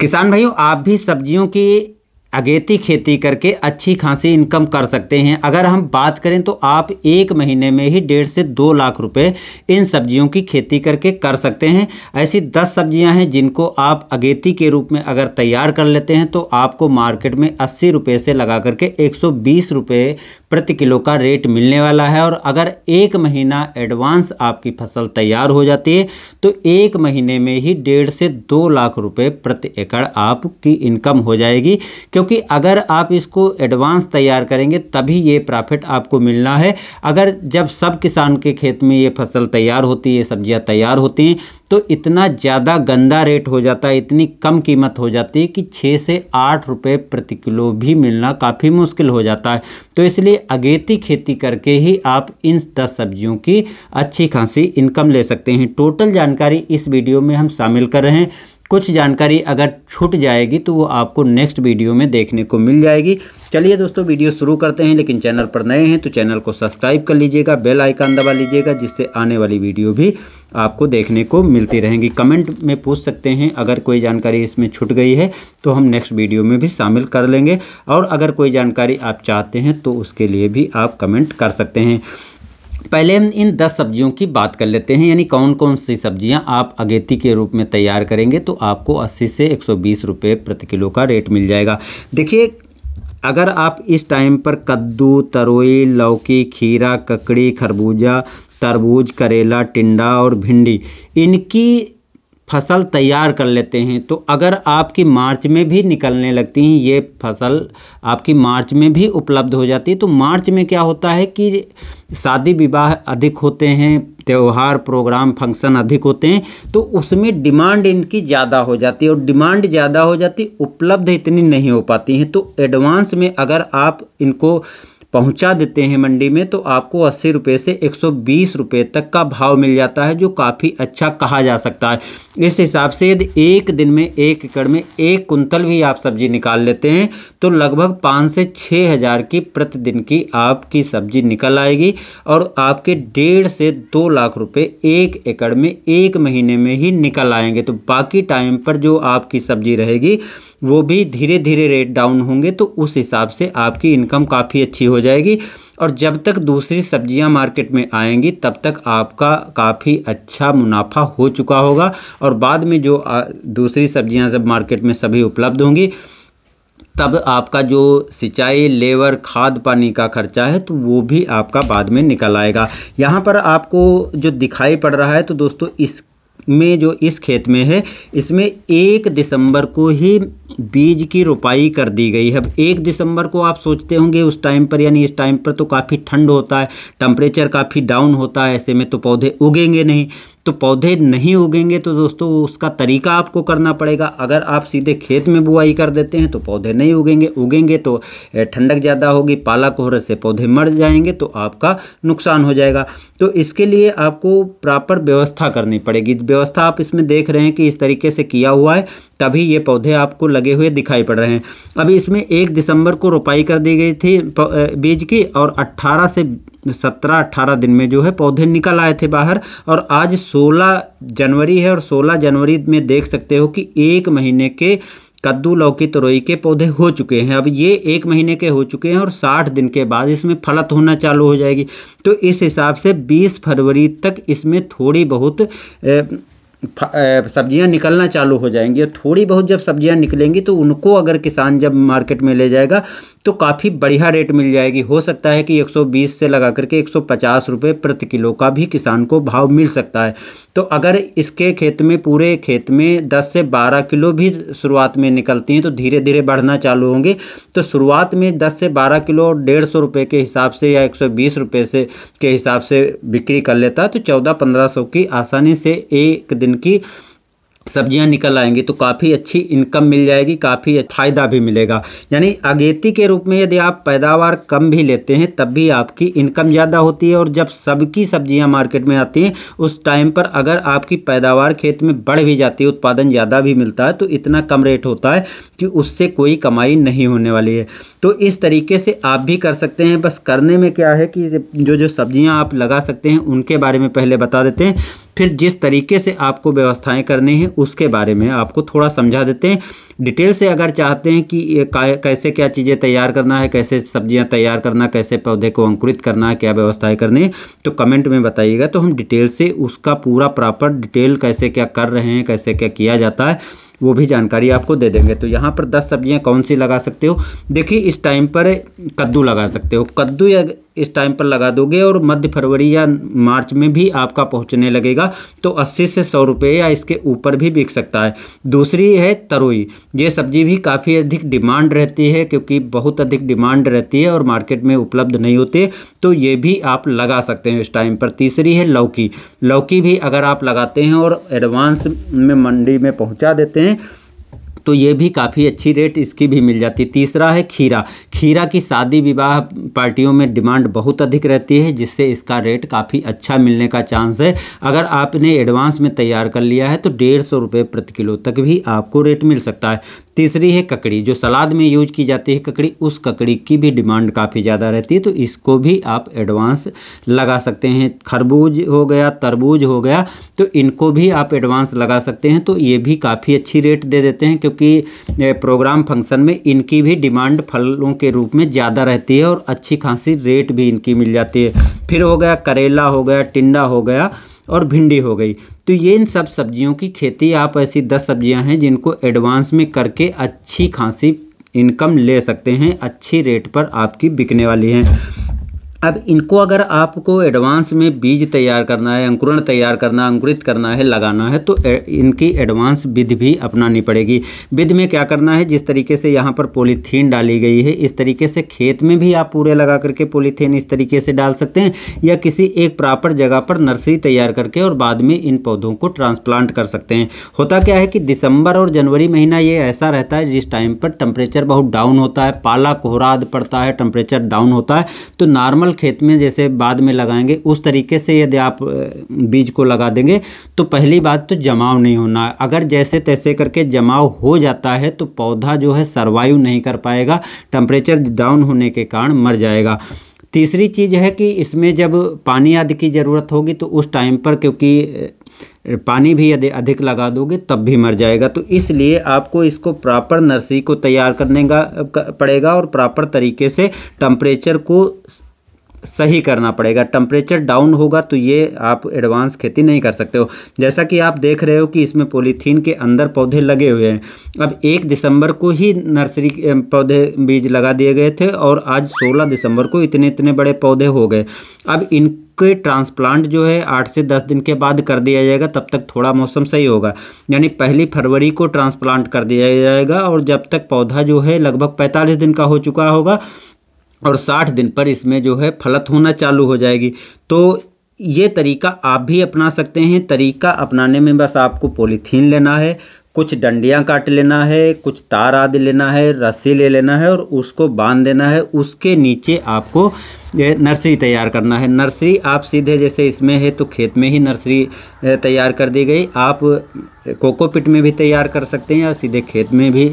किसान भाइयों आप भी सब्जियों की अगेती खेती करके अच्छी खासी इनकम कर सकते हैं अगर हम बात करें तो आप एक महीने में ही डेढ़ से दो लाख रुपए इन सब्जियों की खेती करके कर सकते हैं ऐसी दस सब्जियां हैं जिनको आप अगेती के रूप में अगर तैयार कर लेते हैं तो आपको मार्केट में अस्सी रुपये से लगा करके एक सौ प्रति किलो का रेट मिलने वाला है और अगर एक महीना एडवांस आपकी फसल तैयार हो जाती है तो एक महीने में ही डेढ़ से दो लाख रुपये प्रति एकड़ आपकी इनकम हो जाएगी क्योंकि क्योंकि अगर आप इसको एडवांस तैयार करेंगे तभी ये प्रॉफिट आपको मिलना है अगर जब सब किसान के खेत में ये फसल तैयार होती है सब्जियां तैयार होती हैं तो इतना ज़्यादा गंदा रेट हो जाता है इतनी कम कीमत हो जाती है कि छः से आठ रुपये प्रति किलो भी मिलना काफ़ी मुश्किल हो जाता है तो इसलिए अगेती खेती करके ही आप इन दस सब्जियों की अच्छी खासी इनकम ले सकते हैं टोटल जानकारी इस वीडियो में हम शामिल कर रहे हैं कुछ जानकारी अगर छूट जाएगी तो वो आपको नेक्स्ट वीडियो में देखने को मिल जाएगी चलिए दोस्तों वीडियो शुरू करते हैं लेकिन चैनल पर नए हैं तो चैनल को सब्सक्राइब कर लीजिएगा बेल आइकन दबा लीजिएगा जिससे आने वाली वीडियो भी आपको देखने को मिलती रहेंगी कमेंट में पूछ सकते हैं अगर कोई जानकारी इसमें छूट गई है तो हम नेक्स्ट वीडियो में भी शामिल कर लेंगे और अगर कोई जानकारी आप चाहते हैं तो उसके लिए भी आप कमेंट कर सकते हैं पहले हम इन दस सब्जियों की बात कर लेते हैं यानी कौन कौन सी सब्जियां आप अगेती के रूप में तैयार करेंगे तो आपको 80 से 120 रुपए प्रति किलो का रेट मिल जाएगा देखिए अगर आप इस टाइम पर कद्दू तरोई लौकी खीरा ककड़ी खरबूजा तरबूज करेला टिंडा और भिंडी इनकी फसल तैयार कर लेते हैं तो अगर आपकी मार्च में भी निकलने लगती हैं ये फसल आपकी मार्च में भी उपलब्ध हो जाती है तो मार्च में क्या होता है कि शादी विवाह अधिक होते हैं त्यौहार प्रोग्राम फंक्शन अधिक होते हैं तो उसमें डिमांड इनकी ज़्यादा हो जाती है और डिमांड ज़्यादा हो जाती उपलब्ध इतनी नहीं हो पाती हैं तो एडवांस में अगर आप इनको पहुंचा देते हैं मंडी में तो आपको अस्सी रुपये से एक सौ बीस रुपये तक का भाव मिल जाता है जो काफ़ी अच्छा कहा जा सकता है इस हिसाब से यदि एक दिन में एक एकड़ में एक कुंतल भी आप सब्जी निकाल लेते हैं तो लगभग पाँच से छः हज़ार की प्रतिदिन की आपकी सब्जी निकल आएगी और आपके डेढ़ से दो लाख रुपये एक एकड़ में एक महीने में ही निकल आएंगे तो बाकी टाइम पर जो आपकी सब्जी रहेगी वो भी धीरे धीरे रेट डाउन होंगे तो उस हिसाब से आपकी इनकम काफ़ी अच्छी हो हो जाएगी और जब तक दूसरी सब्जियां मार्केट में आएंगी तब तक आपका काफ़ी अच्छा मुनाफा हो चुका होगा और बाद में जो दूसरी सब्जियां जब मार्केट में सभी उपलब्ध होंगी तब आपका जो सिंचाई लेबर खाद पानी का खर्चा है तो वो भी आपका बाद में निकल आएगा यहाँ पर आपको जो दिखाई पड़ रहा है तो दोस्तों इस में जो इस खेत में है इसमें एक दिसंबर को ही बीज की रोपाई कर दी गई है अब एक दिसंबर को आप सोचते होंगे उस टाइम पर यानी इस टाइम पर तो काफ़ी ठंड होता है टम्परेचर काफ़ी डाउन होता है ऐसे में तो पौधे उगेंगे नहीं तो पौधे नहीं उगेंगे तो दोस्तों उसका तरीका आपको करना पड़ेगा अगर आप सीधे खेत में बुआई कर देते हैं तो पौधे नहीं उगेंगे उगेंगे तो ठंडक ज़्यादा होगी पाला कोहरे से पौधे मर जाएंगे तो आपका नुकसान हो जाएगा तो इसके लिए आपको प्रॉपर व्यवस्था करनी पड़ेगी व्यवस्था आप इसमें देख रहे हैं कि इस तरीके से किया हुआ है तभी ये पौधे आपको लगे लगे हुए दिखाई पड़ रहे हैं अभी इसमें एक दिसंबर को रोपाई कर दी गई थी बीज की और अट्ठारह से सत्रह अट्ठारह दिन में जो है पौधे निकल आए थे बाहर और आज सोलह जनवरी है और सोलह जनवरी में देख सकते हो कि एक महीने के कद्दू लौकी तरोई के पौधे हो चुके हैं अब ये एक महीने के हो चुके हैं और साठ दिन के बाद इसमें फलत होना चालू हो जाएगी तो इस हिसाब से बीस फरवरी तक इसमें थोड़ी बहुत ए, सब्जियां निकलना चालू हो जाएंगी और थोड़ी बहुत जब सब्जियां निकलेंगी तो उनको अगर किसान जब मार्केट में ले जाएगा तो काफ़ी बढ़िया रेट मिल जाएगी हो सकता है कि 120 से लगा करके 150 रुपए प्रति किलो का भी किसान को भाव मिल सकता है तो अगर इसके खेत में पूरे खेत में 10 से 12 किलो भी शुरुआत में निकलती हैं तो धीरे धीरे बढ़ना चालू होंगे तो शुरुआत में दस से बारह किलो डेढ़ सौ रुपये के हिसाब से या एक सौ बीस रुपये से के हिसाब से बिक्री कर लेता तो चौदह पंद्रह सौ की आसानी से एक दिन की सब्जियां निकल आएंगी तो काफ़ी अच्छी इनकम मिल जाएगी काफ़ी फ़ायदा भी मिलेगा यानी अगेती के रूप में यदि आप पैदावार कम भी लेते हैं तब भी आपकी इनकम ज़्यादा होती है और जब सबकी सब्जियां मार्केट में आती हैं उस टाइम पर अगर आपकी पैदावार खेत में बढ़ भी जाती है उत्पादन ज़्यादा भी मिलता है तो इतना कम रेट होता है कि उससे कोई कमाई नहीं होने वाली है तो इस तरीके से आप भी कर सकते हैं बस करने में क्या है कि जो जो सब्जियाँ आप लगा सकते हैं उनके बारे में पहले बता देते हैं फिर जिस तरीके से आपको व्यवस्थाएं करनी है उसके बारे में आपको थोड़ा समझा देते हैं डिटेल से अगर चाहते हैं कि कैसे क्या चीज़ें तैयार करना है कैसे सब्जियां तैयार करना कैसे पौधे को अंकुरित करना है क्या व्यवस्थाएं करनी है तो कमेंट में बताइएगा तो हम डिटेल से उसका पूरा प्रॉपर डिटेल कैसे क्या कर रहे हैं कैसे क्या किया जाता है वो भी जानकारी आपको दे देंगे तो यहाँ पर दस सब्जियाँ कौन सी लगा सकते हो देखिए इस टाइम पर कद्दू लगा सकते हो कद्दू इस टाइम पर लगा दोगे और मध्य फरवरी या मार्च में भी आपका पहुंचने लगेगा तो 80 से 100 रुपए या इसके ऊपर भी बिक सकता है दूसरी है तरोई ये सब्जी भी काफ़ी अधिक डिमांड रहती है क्योंकि बहुत अधिक डिमांड रहती है और मार्केट में उपलब्ध नहीं होती तो ये भी आप लगा सकते हैं इस टाइम पर तीसरी है लौकी लौकी भी अगर आप लगाते हैं और एडवांस में मंडी में पहुँचा देते हैं हैं तो ये भी काफ़ी अच्छी रेट इसकी भी मिल जाती है तीसरा है खीरा खीरा की शादी विवाह पार्टियों में डिमांड बहुत अधिक रहती है जिससे इसका रेट काफ़ी अच्छा मिलने का चांस है अगर आपने एडवांस में तैयार कर लिया है तो डेढ़ सौ रुपये प्रति किलो तक भी आपको रेट मिल सकता है तीसरी है ककड़ी जो सलाद में यूज की जाती है ककड़ी उस ककड़ी की भी डिमांड काफ़ी ज़्यादा रहती है तो इसको भी आप एडवांस लगा सकते हैं खरबूज हो गया तरबूज हो गया तो इनको भी आप एडवांस लगा सकते हैं तो ये भी काफ़ी अच्छी रेट दे देते हैं क्योंकि प्रोग्राम फंक्शन में इनकी भी डिमांड फलों के रूप में ज़्यादा रहती है और अच्छी खासी रेट भी इनकी मिल जाती है फिर हो गया करेला हो गया टिंडा हो गया और भिंडी हो गई तो ये इन सब सब्जियों की खेती आप ऐसी दस सब्जियां हैं जिनको एडवांस में करके अच्छी खासी इनकम ले सकते हैं अच्छी रेट पर आपकी बिकने वाली हैं अब इनको अगर आपको एडवांस में बीज तैयार करना है अंकुरण तैयार करना अंकुरित करना है लगाना है तो इनकी एडवांस विधि भी अपनानी पड़ेगी विधि में क्या करना है जिस तरीके से यहाँ पर पोलीथीन डाली गई है इस तरीके से खेत में भी आप पूरे लगा करके पोलीथीन इस तरीके से डाल सकते हैं या किसी एक प्रॉपर जगह पर नर्सरी तैयार करके और बाद में इन पौधों को ट्रांसप्लांट कर सकते हैं होता क्या है कि दिसंबर और जनवरी महीना ये ऐसा रहता है जिस टाइम पर टेम्परेचर बहुत डाउन होता है पाला कोहराद पड़ता है टेम्परेचर डाउन होता है तो नॉर्मल खेत में जैसे बाद में लगाएंगे उस तरीके से यदि आप बीज को लगा देंगे तो पहली बात तो जमाव नहीं होना अगर जैसे तैसे करके जमाव हो जाता है तो पौधा जो है सर्वाइव नहीं कर पाएगा टेम्परेचर डाउन होने के कारण मर जाएगा तीसरी चीज़ है कि इसमें जब पानी आदि की ज़रूरत होगी तो उस टाइम पर क्योंकि पानी भी यदि अधिक लगा दोगे तब भी मर जाएगा तो इसलिए आपको इसको प्रॉपर नर्सरी को तैयार करने का पड़ेगा और प्रॉपर तरीके से टम्परेचर को सही करना पड़ेगा टम्परेचर डाउन होगा तो ये आप एडवांस खेती नहीं कर सकते हो जैसा कि आप देख रहे हो कि इसमें पोलीथीन के अंदर पौधे लगे हुए हैं अब एक दिसंबर को ही नर्सरी पौधे बीज लगा दिए गए थे और आज सोलह दिसंबर को इतने इतने बड़े पौधे हो गए अब इन के ट्रांसप्लांट जो है आठ से दस दिन के बाद कर दिया जाएगा तब तक थोड़ा मौसम सही होगा यानी पहली फरवरी को ट्रांसप्लांट कर दिया जाएगा और जब तक पौधा जो है लगभग पैंतालीस दिन का हो चुका होगा और 60 दिन पर इसमें जो है फलत होना चालू हो जाएगी तो ये तरीका आप भी अपना सकते हैं तरीका अपनाने में बस आपको पॉलीथीन लेना है कुछ डंडियाँ काट लेना है कुछ तार आदि लेना है रस्सी ले लेना है और उसको बांध देना है उसके नीचे आपको ये नर्सरी तैयार करना है नर्सरी आप सीधे जैसे इसमें है तो खेत में ही नर्सरी तैयार कर दी गई आप कोकोपिट में भी तैयार कर सकते हैं या सीधे खेत में भी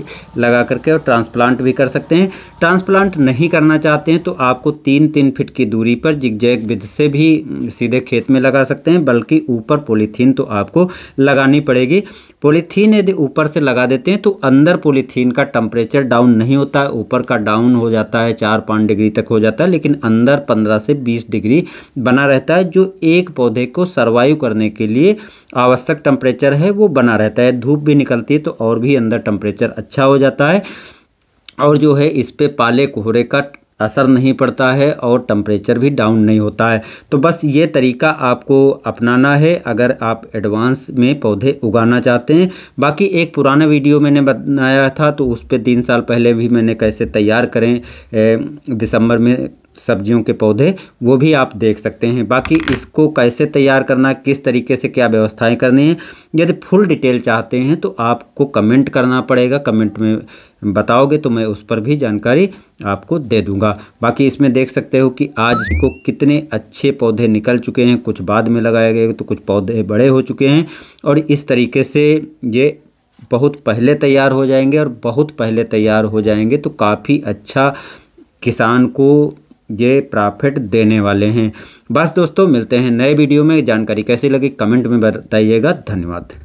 लगा करके और ट्रांसप्लांट भी कर सकते हैं ट्रांसप्लांट नहीं करना चाहते हैं तो आपको तीन तीन फिट की दूरी पर जिगजैग विध से भी सीधे खेत में लगा सकते हैं बल्कि ऊपर पोलीथीन तो आपको लगानी पड़ेगी पोलीथीन यदि ऊपर से लगा देते हैं तो अंदर पोलीथीन का टम्परेचर डाउन नहीं होता ऊपर का डाउन हो जाता है चार पाँच डिग्री तक हो जाता है लेकिन अंदर अंदर पंद्रह से बीस डिग्री बना रहता है जो एक पौधे को सर्वाइव करने के लिए आवश्यक टेम्परेचर है वो बना रहता है धूप भी निकलती है तो और भी अंदर टेम्परेचर अच्छा हो जाता है और जो है इस पर पाले कोहरे का असर नहीं पड़ता है और टम्परेचर भी डाउन नहीं होता है तो बस ये तरीका आपको अपनाना है अगर आप एडवांस में पौधे उगाना चाहते हैं बाकी एक पुराना वीडियो मैंने बनाया था तो उस पर तीन साल पहले भी मैंने कैसे तैयार करें दिसंबर में सब्जियों के पौधे वो भी आप देख सकते हैं बाकी इसको कैसे तैयार करना किस तरीके से क्या व्यवस्थाएं करनी है यदि फुल डिटेल चाहते हैं तो आपको कमेंट करना पड़ेगा कमेंट में बताओगे तो मैं उस पर भी जानकारी आपको दे दूंगा बाकी इसमें देख सकते हो कि आज को कितने अच्छे पौधे निकल चुके हैं कुछ बाद में लगाए गए तो कुछ पौधे बड़े हो चुके हैं और इस तरीके से ये बहुत पहले तैयार हो जाएंगे और बहुत पहले तैयार हो जाएंगे तो काफ़ी अच्छा किसान को ये प्रॉफिट देने वाले हैं बस दोस्तों मिलते हैं नए वीडियो में जानकारी कैसी लगी कमेंट में बताइएगा धन्यवाद